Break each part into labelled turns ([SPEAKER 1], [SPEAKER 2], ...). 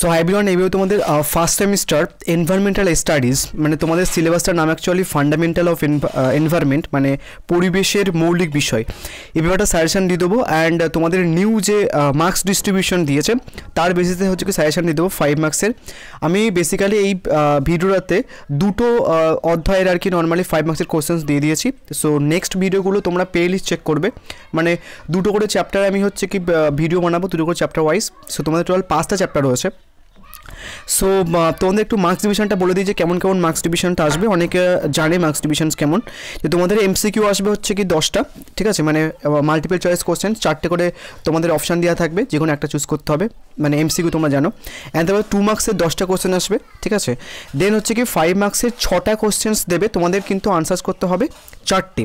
[SPEAKER 1] so hybrid এবিও তোমাদের first semester environmental studies মানে তোমাদের সিলেবাসটার নাম অ্যাকচুয়ালি ফান্ডামেন্টাল অফ এনভায়রনমেন্ট মানে পরিবেশের মৌলিক বিষয় এ ব্যাপারটা সাজেশান দিয়ে দেবো অ্যান্ড uh, তোমাদের নিউ যে মার্কস uh, ডিস্ট্রিবিউশন দিয়েছে তার বেসিসে হচ্ছে কি সাজেশান দিয়ে দেবো ফাইভ মার্কসের আমি বেসিক্যালি এই uh, ভিডিওটাতে দুটো অধ্যায়ের আর কি নর্মালি ফাইভ মার্কসের কোশ্চেন্স দিয়ে দিয়েছি সো নেক্সট ভিডিওগুলো তোমরা পে লিস্ট চেক করবে মানে দুটো করে চ্যাপ্টার আমি হচ্ছে কি ভিডিও বানাবো দুটো করে চ্যাপ্টার ওয়াইজ সো তোমাদের টোটাল পাঁচটা চ্যাপ্টার রয়েছে সো uh, তোমাদের একটু মার্কস ডিভিশনটা বলে দিই যে কেমন কেমন মার্কস ডিভিশনটা আসবে অনেকে জানে মার্কস ডিভিশনস কেমন যে তোমাদের এমসিকিউ আসবে হচ্ছে কি দশটা ঠিক আছে মানে মাল্টিপল চয়েস কোশ্চেন চারটে করে তোমাদের অপশান দেওয়া থাকবে যে কোনো একটা চুজ করতে হবে মানে এমসিকিউ তোমরা জানো অ্যান্ড তারপরে টু মার্কসের দশটা কোশ্চেন আসবে ঠিক আছে দেন হচ্ছে কি ফাইভ মার্কসের ছটা কোশ্চেন্স দেবে তোমাদের কিন্তু আনসার্স করতে হবে চারটে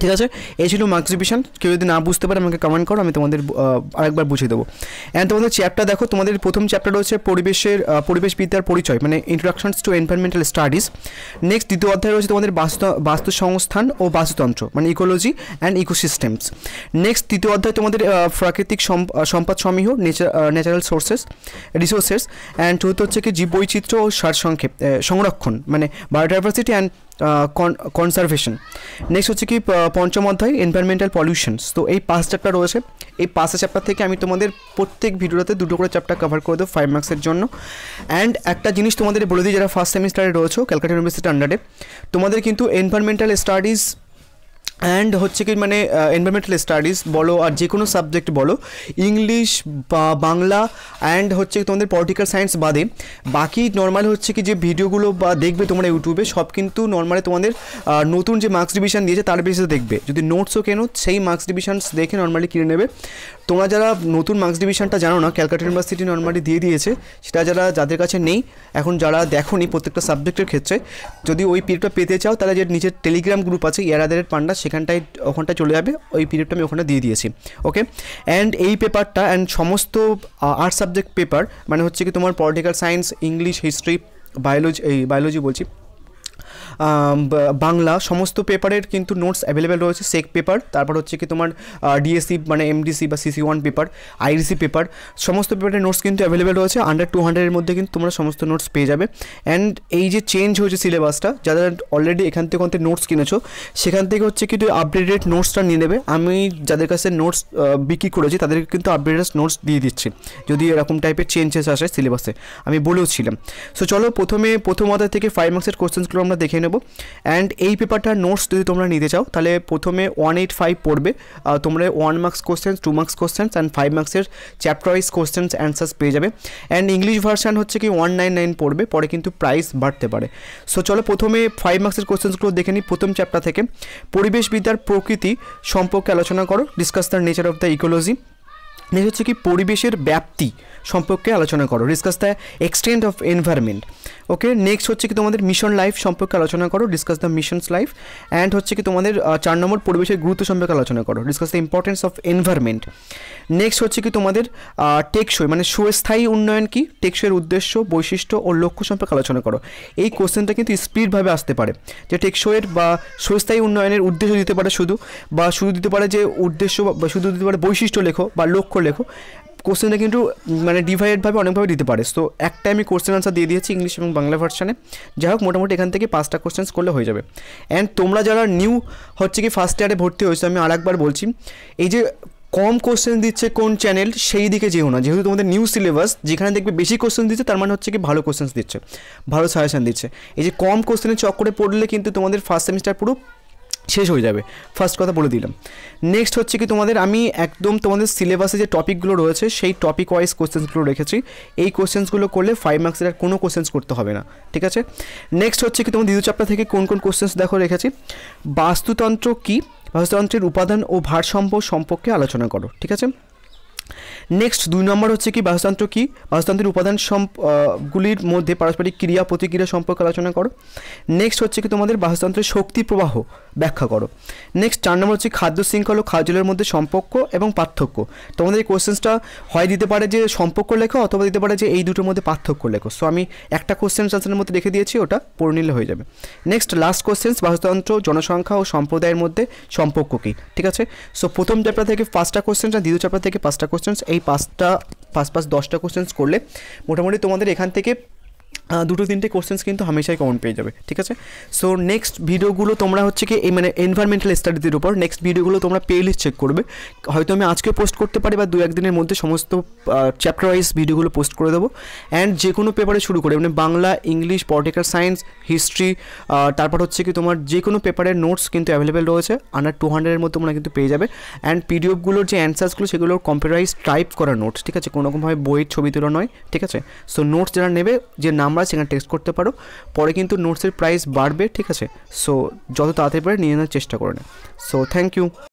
[SPEAKER 1] ঠিক আছে এই ছিল মার্কসিভিশন কেউ যদি না বুঝতে পারে আমাকে কমেন্ট করো আমি তোমাদের আরেকবার বুঝিয়ে দেবো অ্যান্ড তোমাদের চ্যাপ্টার দেখো তোমাদের প্রথম চ্যাপ্টার রয়েছে পরিবেশের পরিবেশবিদ্যার পরিচয় মানে introductions to environmental studies next দ্বিতীয় অধ্যায় রয়েছে তোমাদের বাস্তু বাস্তু সংস্থান ও বাস্তুতন্ত্র মানে ইকোলজি অ্যান্ড ইকোসিস্টেমস নেক্সট তৃতীয় অধ্যায় তোমাদের প্রাকৃতিক সম্পদ সমীহ ন্যাচারাল সোর্সেস রিসোর্সেস অ্যান্ড চতুর্থ হচ্ছে কি জীব বৈচিত্র্য ও সার সংক্ষেপ সংরক্ষণ মানে বায়োডাইভার্সিটি অ্যান্ড কনসারভেশন নেক্সট হচ্ছে কি পঞ্চম অধ্যায় এনভায়রনমেন্টাল পলিউশনস তো এই পাঁচ চ্যাপ্টার রয়েছে এই পাঁচটা চ্যাপ্টার থেকে আমি তোমাদের প্রত্যেক ভিডিওতে দুটো করে চ্যাপ্টার কভার করে দেবো ফাইভ মার্কসের জন্য অ্যান্ড একটা জিনিস তোমাদের বলে দিই যারা ফার্স্ট সেমিস্টারে রয়েছো ক্যালকাটা ইউনিভার্সিটির আন্ডারে তোমাদের কিন্তু এনভায়রনমেন্টাল স্টাডিজ অ্যান্ড হচ্ছে কি মানে এনভায়রনমেন্টাল স্টাডিজ বলো আর যে কোনো সাবজেক্ট বলো ইংলিশ বা বাংলা অ্যান্ড হচ্ছে তোমাদের পলিটিক্যাল সায়েন্স বাদে বাকি নর্মাল হচ্ছে কি যে ভিডিওগুলো বা দেখবে তোমরা ইউটিউবে সব কিন্তু নর্মালে তোমাদের নতুন যে মার্কস ডিভিশন দিয়েছে তার বেসিসে দেখবে যদি নোটসও কেন সেই মার্কস ডিভিশনস দেখে নর্মালি কিনে নেবে তোমরা যারা নতুন মার্কস ডিভিশনটা জানো না ক্যালকাটা ইউনিভার্সিটি নর্মালি দিয়ে দিয়েছে সেটা যারা যাদের কাছে নেই এখন যারা নি প্রত্যেকটা সাবজেক্টের ক্ষেত্রে যদি ওই পিরিয়ডটা পেতে চাও তাহলে যে নিজের টেলিগ্রাম গ্রুপ আছে ইয়ারাদের পান্ডা সেখানটাই ওখানটায় চলে যাবে ওই পিরিয়ডটা আমি ওখানে দিয়ে দিয়েছি ওকে অ্যান্ড এই পেপারটা অ্যান্ড সমস্ত আর্ট সাবজেক্ট পেপার মানে হচ্ছে কি তোমার political science English history biology এই বায়োলজি বলছি বাংলা সমস্ত পেপারের কিন্তু নোটস অ্যাভেলেবেল রয়েছে সেক পেপার তারপর হচ্ছে কি তোমার ডিএসসি মানে এমডিসি বা CC one paper IDC paper সমস্ত পেপারের নোটস কিন্তু অ্যাভেলেবেল রয়েছে আন্ডার টু হান্ড্রেডের মধ্যে কিন্তু তোমরা সমস্ত নোটস পেয়ে যাবে অ্যান্ড এই যে চেঞ্জ হয়েছে সিলেবাসটা যারা অলরেডি এখান থেকে ওখান থেকে নোটস কিনেছো সেখান থেকে হচ্ছে কিন্তু আপডেটেড নোটসটা নিয়ে নেবে আমি যাদের কাছে নোটস বিক্রি করেছি তাদেরকে কিন্তু আপডেটেড নোটস দিয়ে দিচ্ছি যদি এরকম টাইপের চেঞ্জেস আসে সিলেবাসে আমি বলেওছিলাম সো চলো প্রথমে প্রথম অধ্যায় থেকে ফাইভ মার্কসের কোশ্চেন্সগুলো আমরা দেখে দেখে নেব অ্যান্ড এই পেপারটার নোটস যদি তোমরা নিতে চাও তাহলে প্রথমে ওয়ান এইট ফাইভ পড়বে তোমরা one marks questions two marks questions and five মার্কসের চ্যাপ্টার ওয়াইজ কোশ্চেন্স অ্যান্সার্স পেয়ে যাবে অ্যান্ড ইংলিশ ভার্সান হচ্ছে কি ওয়ান নাইন নাইন পড়বে পরে কিন্তু প্রাইস বাড়তে পারে সো চলো প্রথমে ফাইভ মার্কসের কোশ্চেন্সগুলো দেখে নিই প্রথম চ্যাপ্টার থেকে পরিবেশবিদ্যার প্রকৃতি সম্পর্কে আলোচনা করো discuss the nature of the ecology next হচ্ছে কি পরিবেশের ব্যাপ্তি সম্পর্কে আলোচনা করো discuss the extent of environment okay next হচ্ছে কি তোমাদের মিশন লাইফ সম্পর্কে আলোচনা করো discuss the missions life and হচ্ছে কি তোমাদের চার নম্বর পরিবেশের গুরুত্ব সম্পর্কে আলোচনা করো discuss the importance of environment next হচ্ছে কি তোমাদের টেকসই মানে সুস্থায়ী উন্নয়ন কি টেকসইয়ের উদ্দেশ্য বৈশিষ্ট্য ও লক্ষ্য সম্পর্কে আলোচনা করো এই কোশ্চেনটা কিন্তু স্পিডভাবে আসতে পারে যে টেকসইয়ের বা সুস্থায়ী উন্নয়নের উদ্দেশ্য দিতে পারে শুধু বা শুধু দিতে পারে যে উদ্দেশ্য বা শুধু দিতে পারে বৈশিষ্ট্য লেখো বা লক্ষ্য করে লেখো কোশ্চেনটা কিন্তু মানে ডিভাইডভাবে অনেকভাবে দিতে পারে তো একটা আমি কোশ্চেন আনসার দিয়ে দিয়েছি ইংলিশ এবং বাংলা ভার্সানে যাই হোক মোটামুটি এখান থেকে পাঁচটা কোশ্চেন্স করলে হয়ে যাবে অ্যান্ড তোমরা যারা নিউ হচ্ছে কি ফার্স্ট ইয়ারে ভর্তি হয়েছো আমি আরেকবার বলছি এই যে কম কোশ্চেন দিচ্ছে কোন চ্যানেল সেই দিকে যেও না যেহেতু তোমাদের নিউ সিলেবাস যেখানে দেখবে বেশি কোশ্চেন দিচ্ছে তার মানে হচ্ছে কি ভালো কোশ্চেন দিচ্ছে ভালো সাজেশান দিচ্ছে এই যে কম কোশ্চেনের চক্করে পড়লে কিন্তু তোমাদের ফার্স্ট সেমিস্টার পুরো শেষ হয়ে যাবে ফার্স্ট কথা বলে দিলাম নেক্সট হচ্ছে কি তোমাদের আমি একদম তোমাদের সিলেবাসে যে টপিকগুলো রয়েছে সেই টপিক ওয়াইজ কোশ্চেন্সগুলো রেখেছি এই কোশ্চেন্সগুলো করলে ফাইভ মার্কসের আর কোনো কোশ্চেন্স করতে হবে না ঠিক আছে নেক্সট হচ্ছে কি তোমার দ্বিতীয় চ্যাপ্টার থেকে কোন কোন কোশ্চেন্স দেখো রেখেছি বাস্তুতন্ত্র কী বাস্তুতন্ত্রের উপাদান ও ভারসাম্য সম্পর্কে আলোচনা করো ঠিক আছে নেক্সট দুই নম্বর হচ্ছে কি বাস্তুতন্ত্র কি বাস্তুতন্ত্রের উপাদান গুলির মধ্যে পারস্পরিক ক্রিয়া প্রতিক্রিয়া সম্পর্কে আলোচনা করো নেক্সট হচ্ছে কি তোমাদের বাস্তুতন্ত্রের শক্তি প্রবাহ ব্যাখ্যা করো নেক্সট চার নম্বর হচ্ছে খাদ্য শৃঙ্খল ও খাদ্যের মধ্যে সম্পর্ক এবং পার্থক্য তোমাদের এই কোশ্চেন্সটা হয় দিতে পারে যে সম্পর্ক লেখো অথবা দিতে পারে যে এই দুটোর মধ্যে পার্থক্য লেখো সো আমি একটা কোশ্চেন আনসারের মধ্যে রেখে দিয়েছি ওটা পড়ে নিলে হয়ে যাবে নেক্সট লাস্ট কোশ্চেন্স বাস্তুতন্ত্র জনসংখ্যা ও সম্প্রদায়ের মধ্যে সম্পর্ক কী ঠিক আছে সো প্রথম চ্যাপ্টার থেকে ফার্স্টটা কোশ্চেন্স আর দ্বিতীয় চ্যাপ্টার থেকে পাঁচটা কোশ্চেন্স এই এই পাঁচটা পাঁচ পাঁচ দশটা কোশ্চেন্স করলে মোটামুটি তোমাদের এখান থেকে দুটো তিনটে কোশ্চেন্স কিন্তু হামেশাই কমন পেয়ে যাবে ঠিক আছে সো নেক্সট ভিডিওগুলো তোমরা হচ্ছে কি এই মানে এনভায়রনমেন্টাল স্টাডিজের উপর নেক্সট ভিডিওগুলো তোমরা প্লে লিস্ট চেক করবে হয়তো আমি আজকে পোস্ট করতে পারি বা দু একদিনের মধ্যে সমস্ত চ্যাপ্টার ওয়াইজ ভিডিওগুলো পোস্ট করে দেবো অ্যান্ড যে কোনো পেপারে শুরু করে মানে Bangla English political science history তারপর হচ্ছে কি তোমার যে কোনো পেপারের নোটস কিন্তু অ্যাভেলেবেল রয়েছে আনার টু হান্ড্রেডের মধ্যে তোমরা কিন্তু পেয়ে যাবে অ্যান্ড পিডিএফগুলোর যে অ্যান্সার্সগুলো সেগুলো কম্পিউটারাইজ টাইপ করা নোটস ঠিক আছে কোনোরকমভাবে বইয়ের ছবি তোলা নয় ঠিক আছে সো নোটস যারা নেবে যে নাম নাম্বার সেখানে টেক্সট করতে পারো পরে কিন্তু নোটসের প্রাইস বাড়বে ঠিক আছে সো যত তাড়াতাড়ি পারে নিয়ে নেওয়ার চেষ্টা করে সো থ্যাংক ইউ